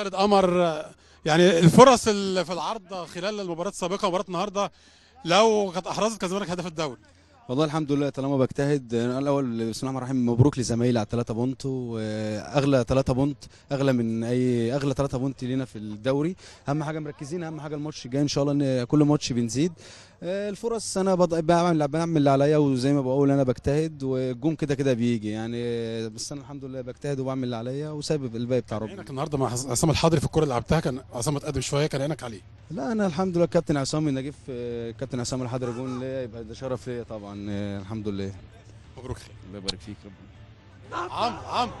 خالد قمر يعني الفرص اللي في العارضه خلال المباراه السابقه ومباراه النهارده لو كانت احرزت كان هدف الدوري والله الحمد لله طالما بجتهد الاول بسم الله الرحمن الرحيم مبروك لزمايلي على 3 بونت واغلى 3 بونت اغلى من اي اغلى 3 بونت لينا في الدوري اهم حاجه مركزين اهم حاجه الماتش الجاي ان شاء الله ان كل ماتش بنزيد الفرص انا بعمل بعمل اللي عليا وزي ما بقول انا بجتهد والجون كده كده بيجي يعني بس انا الحمد لله بجتهد وبعمل اللي عليا وسبب الباقي بتاع ربنا عينك النهارده مع عصام الحضري في الكوره اللي لعبتها كان عصام اتقدم شويه كان عينك عليه لا انا الحمد لله كابتن عصام النجيف آه، كابتن عصام الحضري جون ليا يبقى ده شرف ليا طبعا آه، الحمد لله مبروك الله يبارك فيك ربنا عم عم